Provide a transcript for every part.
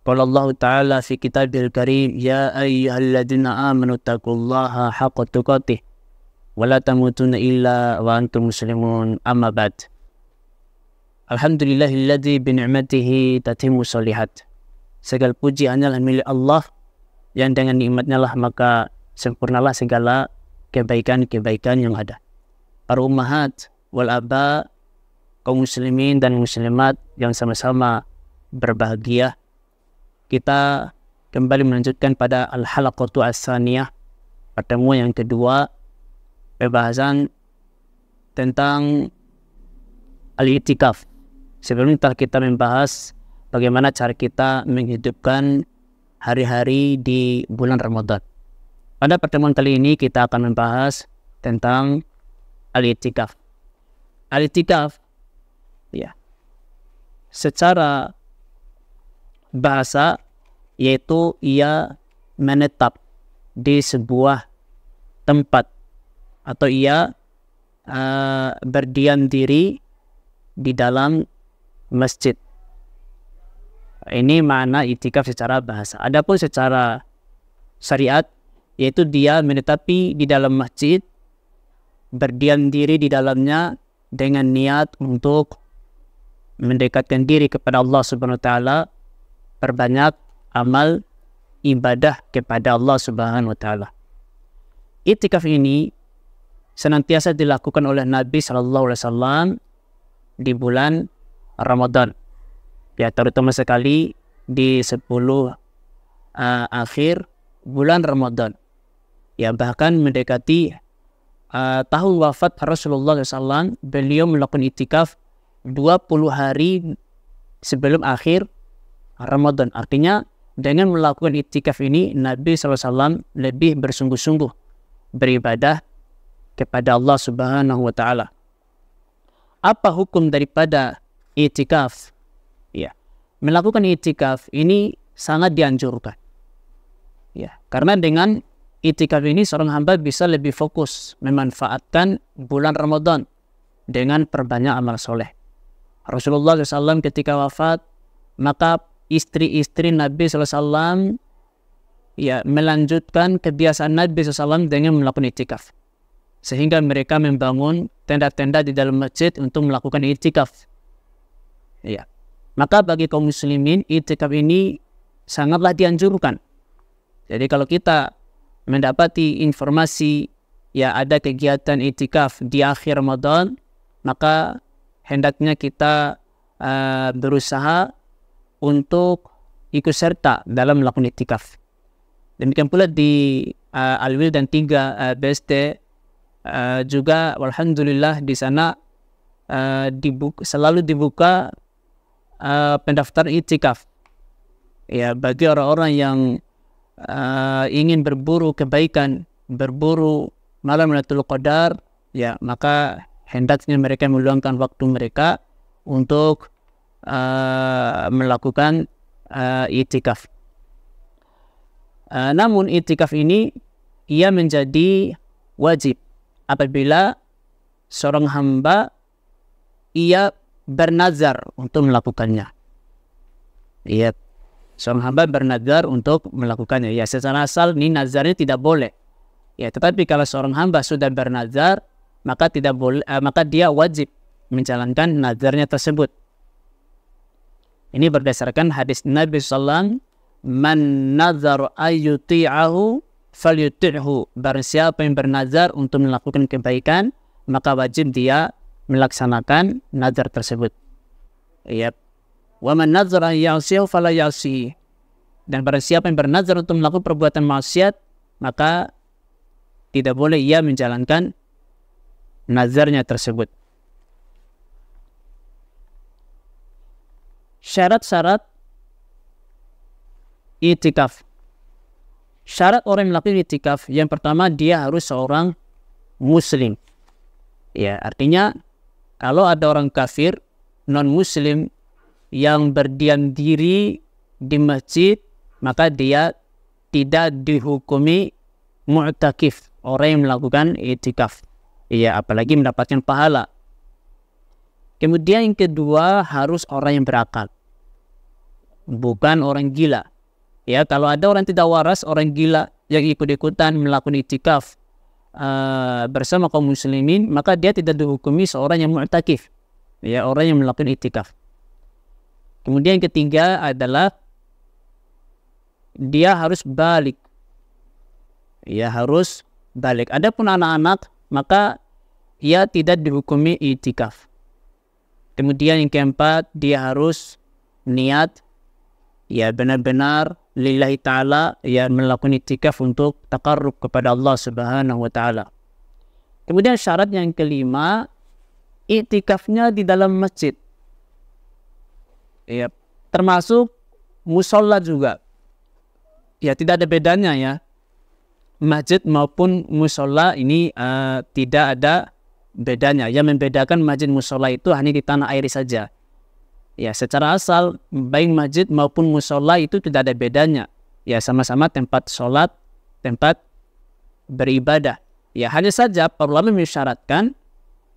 Qala Allah Ta'ala fi kitabil karim ya ayyuhalladzina amanu taqullaha haqqa tuqatih wa la tamutunna illa wa antum muslimun amma ba'd. Alhamdulillahilladzi bi ni'matihi tatimmu shalihat. Segala puji hanyalah milik Allah yang dengan nikmatnya lah maka sempurnalah segala kebaikan-kebaikan yang ada. Para ummahat wal aba kaum muslimin dan muslimat yang sama-sama berbahagia kita kembali melanjutkan pada al-halaqatu as-saniyah pertemuan yang kedua pembahasan tentang al-i'tikaf sebelum telah kita membahas bagaimana cara kita menghidupkan hari-hari di bulan Ramadan pada pertemuan kali ini kita akan membahas tentang al-i'tikaf al-i'tikaf ya secara bahasa yaitu ia menetap di sebuah tempat atau ia uh, berdiam diri di dalam masjid. Ini mana itikaf secara bahasa. Adapun secara syariat yaitu dia menetapi di dalam masjid berdiam diri di dalamnya dengan niat untuk mendekatkan diri kepada Allah Subhanahu wa taala perbanyak amal ibadah kepada Allah Subhanahu wa taala. Itikaf ini senantiasa dilakukan oleh Nabi Shallallahu alaihi wasallam di bulan Ramadan. Ya, terutama sekali di 10 uh, eh, akhir bulan Ramadan. Ya, bahkan mendekati uh, tahun wafat Rasulullah SAW, beliau melakukan itikaf 20 hari sebelum akhir Ramadan. Artinya dengan melakukan itikaf ini Nabi SAW lebih bersungguh-sungguh beribadah kepada Allah Subhanahu wa taala. Apa hukum daripada itikaf? Ya. Melakukan itikaf ini sangat dianjurkan. Ya, karena dengan itikaf ini seorang hamba bisa lebih fokus memanfaatkan bulan Ramadan dengan perbanyak amal soleh. Rasulullah SAW ketika wafat, maka istri-istri Nabi SAW ya melanjutkan kebiasaan Nabi SAW dengan melakukan itikaf. Sehingga mereka membangun tenda-tenda di dalam masjid untuk melakukan itikaf. Ya. Maka bagi kaum muslimin itikaf ini sangatlah dianjurkan. Jadi kalau kita mendapati informasi ya ada kegiatan itikaf di akhir Ramadan, maka hendaknya kita uh, berusaha untuk ikut serta dalam melakukan itikaf. Demikian pula di uh, Alwil dan tiga uh, BST uh, juga alhamdulillah di sana uh, dibuka, selalu dibuka uh, pendaftaran itikaf. Ya, bagi orang-orang yang uh, ingin berburu kebaikan, berburu malam Lailatul Qadar, ya maka hendaknya mereka meluangkan waktu mereka untuk uh, melakukan uh, itikaf. Uh, namun itikaf ini ia menjadi wajib apabila seorang hamba ia bernazar untuk melakukannya. Ia seorang hamba bernazar untuk melakukannya. Ya, secara asal ini nazarnya tidak boleh. Ya, tetapi kalau seorang hamba sudah bernazar, maka tidak boleh, uh, maka dia wajib menjalankan nazarnya tersebut. Ini berdasarkan hadis Nabi Sallam, "Man nazar ayuti'ahu falyuti'ahu. Barang siapa yang bernazar untuk melakukan kebaikan, maka wajib dia melaksanakan nazar tersebut. Yep. Iya. "Wa man nazar ya'sihi falayasi". Dan barang siapa yang bernazar untuk melakukan perbuatan maksiat, maka tidak boleh ia menjalankan nazarnya tersebut. syarat-syarat itikaf. Syarat orang yang melakukan itikaf yang pertama dia harus seorang muslim. Ya, artinya kalau ada orang kafir non muslim yang berdiam diri di masjid maka dia tidak dihukumi mu'takif orang yang melakukan itikaf. ya apalagi mendapatkan pahala. Kemudian yang kedua harus orang yang berakal. Bukan orang gila. Ya, kalau ada orang tidak waras, orang gila yang ikut-ikutan melakukan itikaf uh, bersama kaum muslimin, maka dia tidak dihukumi seorang yang mu'takif. Ya, orang yang melakukan itikaf. Kemudian yang ketiga adalah dia harus balik. Ya, harus balik. Adapun anak-anak, maka ia tidak dihukumi itikaf Kemudian yang keempat, dia harus niat ya benar-benar lillahi ta'ala ya melakukan itikaf untuk takarrub kepada Allah subhanahu wa ta'ala. Kemudian syarat yang kelima, itikafnya di dalam masjid. Ya, termasuk musola juga. Ya tidak ada bedanya ya. Masjid maupun musola ini uh, tidak ada bedanya. Yang membedakan masjid musola itu hanya di tanah air saja. Ya, secara asal baik masjid maupun musola itu tidak ada bedanya. Ya, sama-sama tempat sholat, tempat beribadah. Ya, hanya saja para ulama mensyaratkan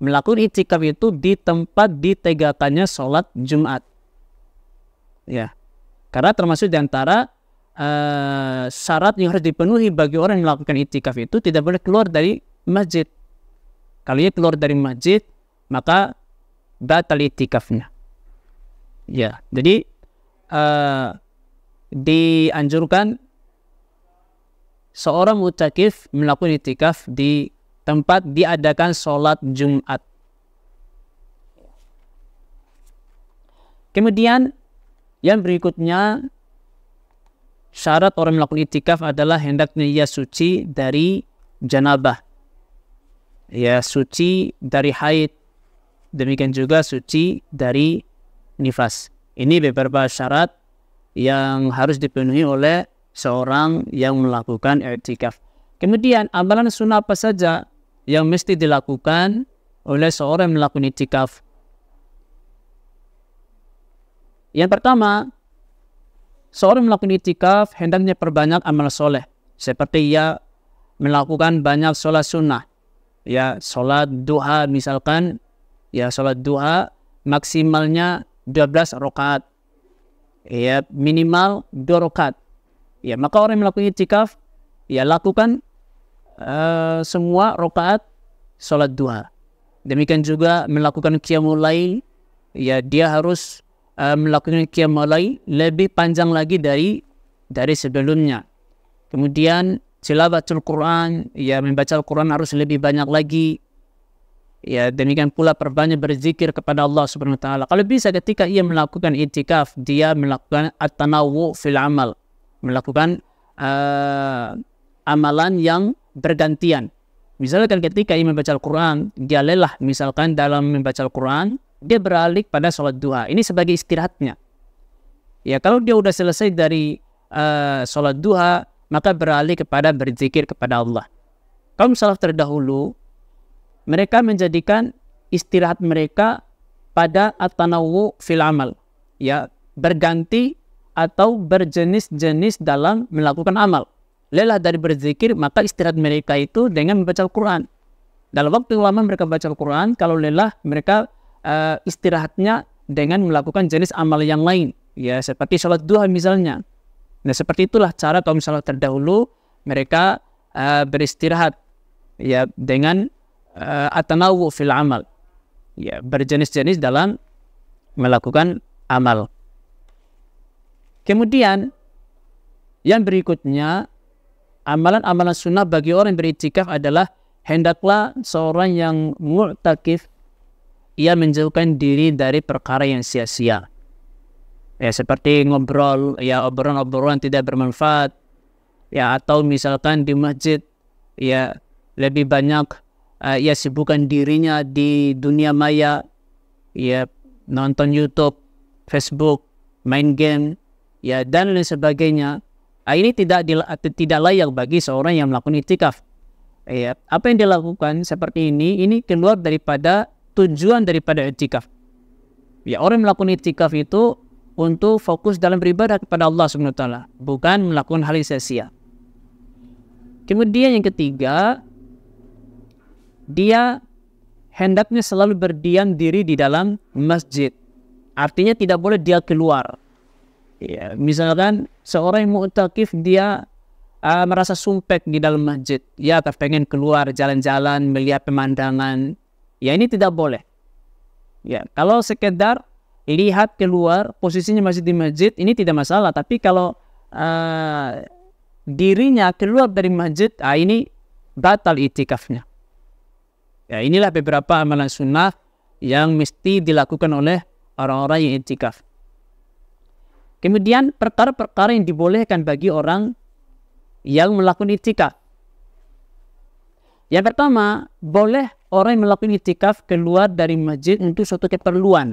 melakukan itikaf itu di tempat ditegakkannya sholat Jumat. Ya, karena termasuk diantara uh, eh, syarat yang harus dipenuhi bagi orang yang melakukan itikaf itu tidak boleh keluar dari masjid kalau ia keluar dari masjid, maka batal itikafnya. Ya, jadi uh, dianjurkan seorang mutakif melakukan itikaf di tempat diadakan sholat Jumat. Kemudian yang berikutnya syarat orang melakukan itikaf adalah hendaknya ia suci dari janabah ya suci dari haid demikian juga suci dari nifas ini beberapa syarat yang harus dipenuhi oleh seorang yang melakukan i'tikaf kemudian amalan sunnah apa saja yang mesti dilakukan oleh seorang yang melakukan i'tikaf yang pertama seorang melakukan i'tikaf hendaknya perbanyak amal soleh seperti ia melakukan banyak sholat sunnah ya sholat duha misalkan ya sholat duha maksimalnya 12 rakaat ya minimal 2 rakaat ya maka orang yang melakukan itikaf ya lakukan uh, semua rakaat sholat duha demikian juga melakukan qiyamul lain ya dia harus uh, melakukan qiyamul lain lebih panjang lagi dari dari sebelumnya kemudian silabatul Quran, ya membaca Al-Quran harus lebih banyak lagi. Ya demikian pula perbanyak berzikir kepada Allah Subhanahu Wa Taala. Kalau bisa ketika ia melakukan itikaf, dia melakukan at-tanawu fil amal, melakukan uh, amalan yang bergantian. Misalkan ketika ia membaca Al-Quran, dia lelah misalkan dalam membaca Al-Quran, dia beralih pada sholat duha. Ini sebagai istirahatnya. Ya kalau dia sudah selesai dari uh, sholat duha, maka beralih kepada berzikir kepada Allah. Kaum salaf terdahulu, mereka menjadikan istirahat mereka pada atanawu fil amal, ya berganti atau berjenis-jenis dalam melakukan amal. Lelah dari berzikir, maka istirahat mereka itu dengan membaca Al-Quran. Dalam waktu lama mereka baca Al-Quran, kalau lelah mereka uh, istirahatnya dengan melakukan jenis amal yang lain. Ya, seperti sholat duha misalnya. Nah seperti itulah cara kalau misalnya terdahulu mereka uh, beristirahat ya dengan uh, eh, atanawu fil amal ya berjenis-jenis dalam melakukan amal. Kemudian yang berikutnya amalan-amalan sunnah bagi orang yang beriktikaf adalah hendaklah seorang yang mu'takif ia menjauhkan diri dari perkara yang sia-sia ya seperti ngobrol ya obrolan-obrolan tidak bermanfaat ya atau misalkan di masjid ya lebih banyak uh, ya sibukkan dirinya di dunia maya ya nonton YouTube, Facebook, main game ya dan lain sebagainya. Ah, ini tidak tidak layak bagi seorang yang melakukan itikaf. Ya, apa yang dilakukan seperti ini ini keluar daripada tujuan daripada itikaf. Ya orang melakukan itikaf itu untuk fokus dalam beribadah kepada Allah Subhanahu wa taala, bukan melakukan hal yang sia-sia. Kemudian yang ketiga, dia hendaknya selalu berdiam diri di dalam masjid. Artinya tidak boleh dia keluar. Ya, misalkan seorang yang mu'takif dia uh, merasa sumpek di dalam masjid. Ya, pengen keluar jalan-jalan melihat pemandangan. Ya, ini tidak boleh. Ya, kalau sekedar lihat keluar posisinya masih di masjid ini tidak masalah tapi kalau uh, dirinya keluar dari masjid ah ini batal itikafnya ya inilah beberapa amalan sunnah yang mesti dilakukan oleh orang-orang yang itikaf kemudian perkara-perkara yang dibolehkan bagi orang yang melakukan itikaf yang pertama boleh orang yang melakukan itikaf keluar dari masjid untuk suatu keperluan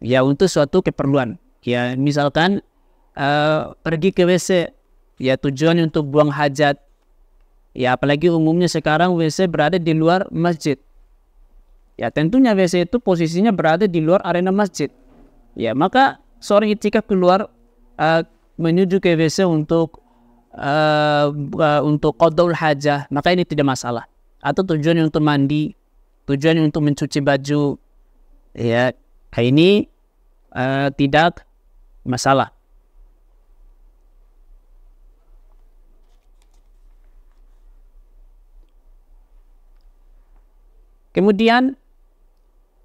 ya untuk suatu keperluan ya misalkan uh, pergi ke WC ya tujuan untuk buang hajat ya apalagi umumnya sekarang WC berada di luar masjid ya tentunya WC itu posisinya berada di luar arena masjid ya maka sore itikaf keluar uh, menuju ke WC untuk uh, uh, untuk qadaul hajah maka ini tidak masalah atau tujuan untuk mandi tujuan untuk mencuci baju ya Hal ini uh, tidak masalah. Kemudian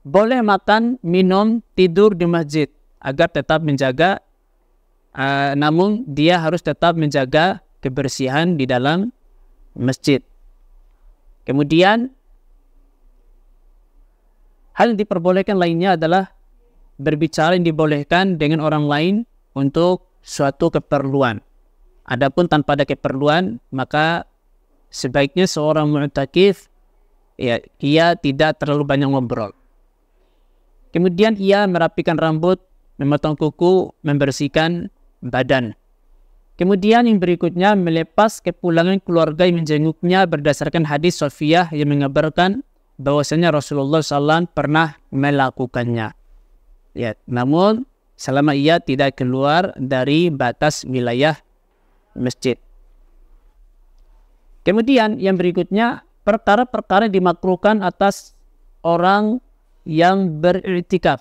boleh makan, minum, tidur di masjid agar tetap menjaga uh, namun dia harus tetap menjaga kebersihan di dalam masjid. Kemudian hal yang diperbolehkan lainnya adalah berbicara yang dibolehkan dengan orang lain untuk suatu keperluan. Adapun tanpa ada keperluan, maka sebaiknya seorang mu'takif ya ia tidak terlalu banyak ngobrol. Kemudian ia merapikan rambut, memotong kuku, membersihkan badan. Kemudian yang berikutnya melepas kepulangan keluarga yang menjenguknya berdasarkan hadis Sofiyah yang mengabarkan bahwasanya Rasulullah SAW pernah melakukannya. Ya, namun selama ia tidak keluar dari batas wilayah masjid. Kemudian yang berikutnya perkara-perkara dimakruhkan atas orang yang beriktikaf.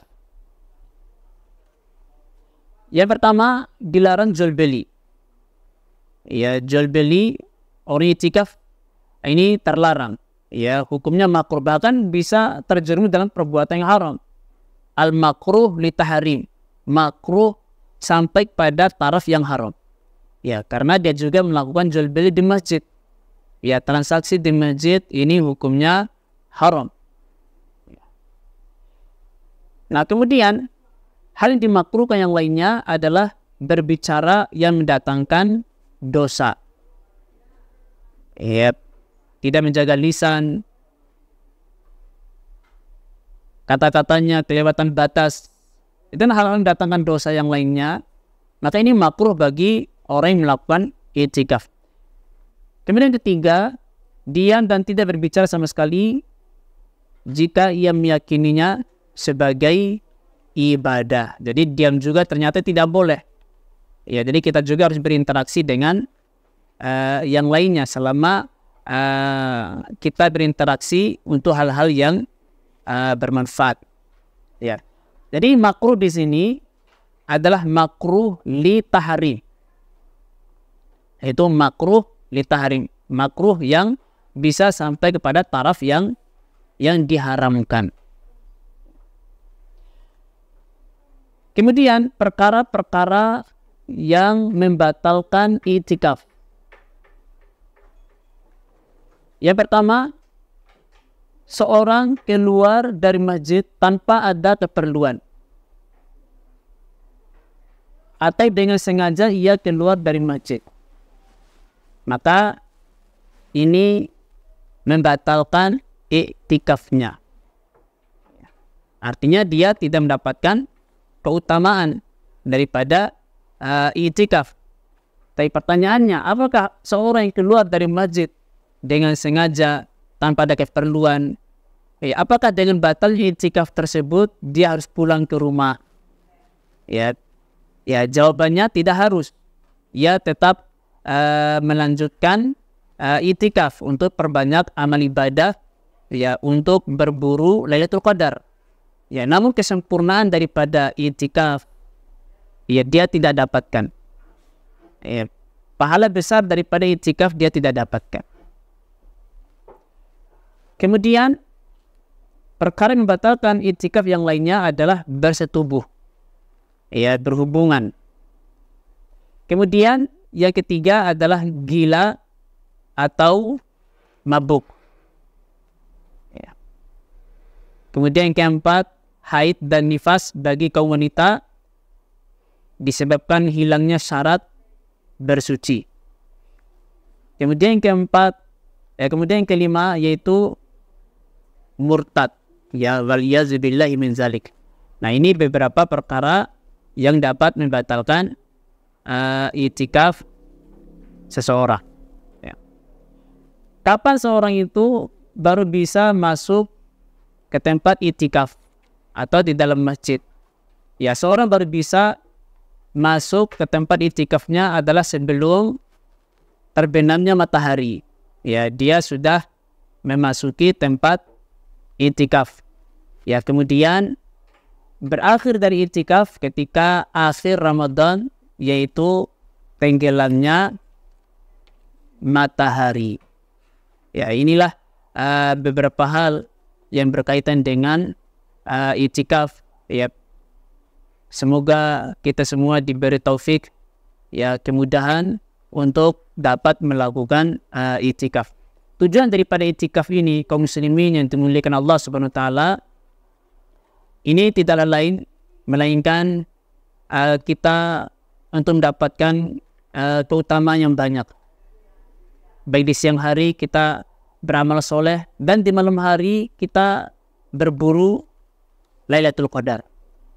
Yang pertama dilarang jual beli. Ya jual beli orang itikaf ini terlarang. Ya hukumnya makruh bahkan bisa terjerumus dalam perbuatan yang haram al makruh li tahrim makruh sampai pada taraf yang haram ya karena dia juga melakukan jual beli di masjid ya transaksi di masjid ini hukumnya haram nah kemudian hal yang dimakruhkan yang lainnya adalah berbicara yang mendatangkan dosa Yap yep. tidak menjaga lisan kata-katanya kelewatan batas itu hal-hal mendatangkan dosa yang lainnya maka ini makruh bagi orang yang melakukan itikaf kemudian ketiga diam dan tidak berbicara sama sekali jika ia meyakininya sebagai ibadah jadi diam juga ternyata tidak boleh ya jadi kita juga harus berinteraksi dengan uh, yang lainnya selama uh, kita berinteraksi untuk hal-hal yang uh, bermanfaat. Ya. Jadi makruh di sini adalah makruh li tahrim. Itu makruh li tahrim, makruh yang bisa sampai kepada taraf yang yang diharamkan. Kemudian perkara-perkara yang membatalkan itikaf. Yang pertama seorang keluar dari masjid tanpa ada keperluan. Atau dengan sengaja ia keluar dari masjid. Maka ini membatalkan iktikafnya. Artinya dia tidak mendapatkan keutamaan daripada uh, eh, iktikaf. Tapi pertanyaannya, apakah seorang yang keluar dari masjid dengan sengaja tanpa ada keperluan. Ya, apakah dengan batalnya itikaf tersebut dia harus pulang ke rumah? Ya, ya jawabannya tidak harus. Ya tetap uh, melanjutkan uh, itikaf untuk perbanyak amal ibadah ya untuk berburu Lailatul Qadar. Ya, namun kesempurnaan daripada itikaf ya dia tidak dapatkan. Ya, pahala besar daripada itikaf dia tidak dapatkan. Kemudian perkara yang membatalkan itikaf yang lainnya adalah bersetubuh. Ya, berhubungan. Kemudian yang ketiga adalah gila atau mabuk. Ya. Kemudian yang keempat, haid dan nifas bagi kaum wanita disebabkan hilangnya syarat bersuci. Kemudian yang keempat, eh, kemudian yang kelima yaitu murtad ya yazbillahi min zalik nah ini beberapa perkara yang dapat membatalkan uh, itikaf seseorang ya. kapan seorang itu baru bisa masuk ke tempat itikaf atau di dalam masjid ya seorang baru bisa masuk ke tempat itikafnya adalah sebelum terbenamnya matahari ya dia sudah memasuki tempat itikaf. Ya, kemudian berakhir dari itikaf ketika akhir Ramadan yaitu tenggelamnya matahari. Ya, inilah uh, beberapa hal yang berkaitan dengan uh, itikaf. Ya. Semoga kita semua diberi taufik ya kemudahan untuk dapat melakukan uh, itikaf tujuan daripada itikaf ini kaum muslimin yang dimuliakan Allah Subhanahu wa taala ini tidaklah lain melainkan uh, kita untuk mendapatkan uh, keutamaan yang banyak. Baik di siang hari kita beramal soleh dan di malam hari kita berburu Lailatul Qadar.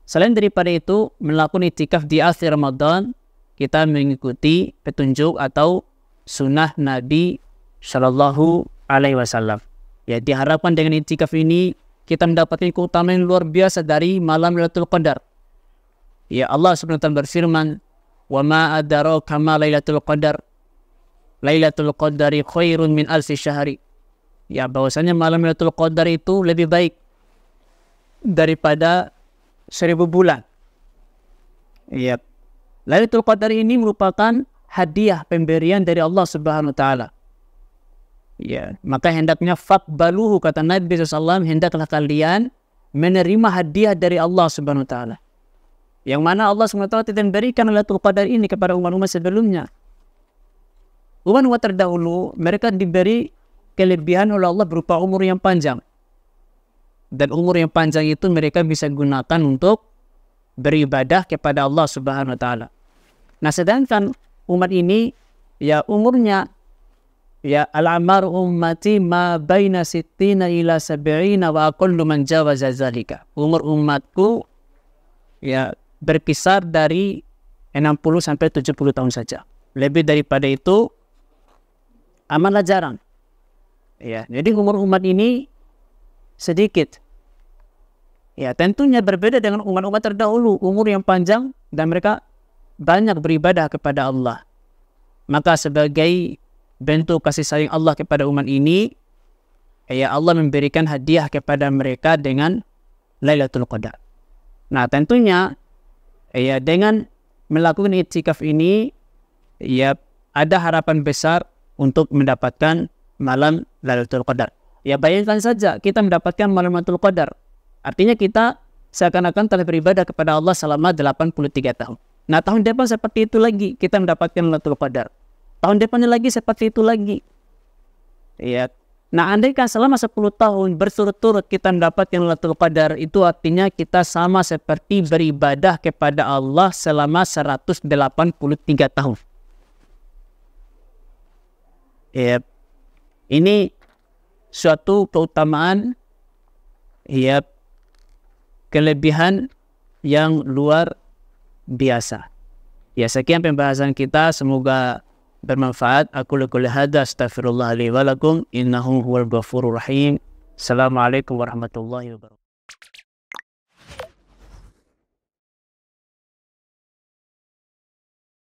Selain daripada itu, melakukan itikaf di akhir Ramadan, kita mengikuti petunjuk atau sunnah Nabi Shallallahu Alaihi Wasallam. Ya diharapkan dengan itikaf ini kita mendapatkan keutamaan yang luar biasa dari malam Lailatul Qadar. Ya Allah Taala berfirman, "Wa ma adaraka ma Lailatul Qadar? Lailatul Qadari khairun min alfi syahri." Ya bahwasanya malam Lailatul Qadar itu lebih baik daripada seribu bulan. Ya. Lailatul Qadar ini merupakan hadiah pemberian dari Allah Subhanahu wa taala. Ya, maka hendaknya fakbaluhu kata Nabi SAW hendaklah kalian menerima hadiah dari Allah Subhanahu wa taala. Yang mana Allah Subhanahu wa taala tidak memberikan Lailatul Qadar ini kepada umat-umat sebelumnya. Umat-umat terdahulu mereka diberi kelebihan oleh Allah berupa umur yang panjang. Dan umur yang panjang itu mereka bisa gunakan untuk beribadah kepada Allah Subhanahu wa taala. Nah, sedangkan umat ini ya umurnya ya al-amar ummati ma baina sittina ila sabi'ina wa kullu man jawaza zalika. Umur umatku ya berkisar dari 60 sampai 70 tahun saja. Lebih daripada itu amanlah jarang. Ya, jadi umur umat ini sedikit. Ya, tentunya berbeda dengan umat-umat terdahulu, umur yang panjang dan mereka banyak beribadah kepada Allah. Maka sebagai bentuk kasih sayang Allah kepada umat ini, ya Allah memberikan hadiah kepada mereka dengan Lailatul Qadar. Nah tentunya ya dengan melakukan itikaf ini ya ada harapan besar untuk mendapatkan malam Lailatul Qadar. Ya bayangkan saja kita mendapatkan malam Lailatul Qadar. Artinya kita seakan-akan telah beribadah kepada Allah selama 83 tahun. Nah tahun depan seperti itu lagi kita mendapatkan Lailatul Qadar. Tahun depannya lagi seperti itu lagi. Ya. Nah, andaikan selama 10 tahun berturut-turut kita mendapat yang Lailatul Qadar, itu artinya kita sama seperti beribadah kepada Allah selama 183 tahun. Ya. Ini suatu keutamaan ya kelebihan yang luar biasa. Ya, sekian pembahasan kita. Semoga bermanfaat. Aku lakukan hada astaghfirullah li walakum innahu huwal ghafurur rahim. Assalamualaikum warahmatullahi wabarakatuh.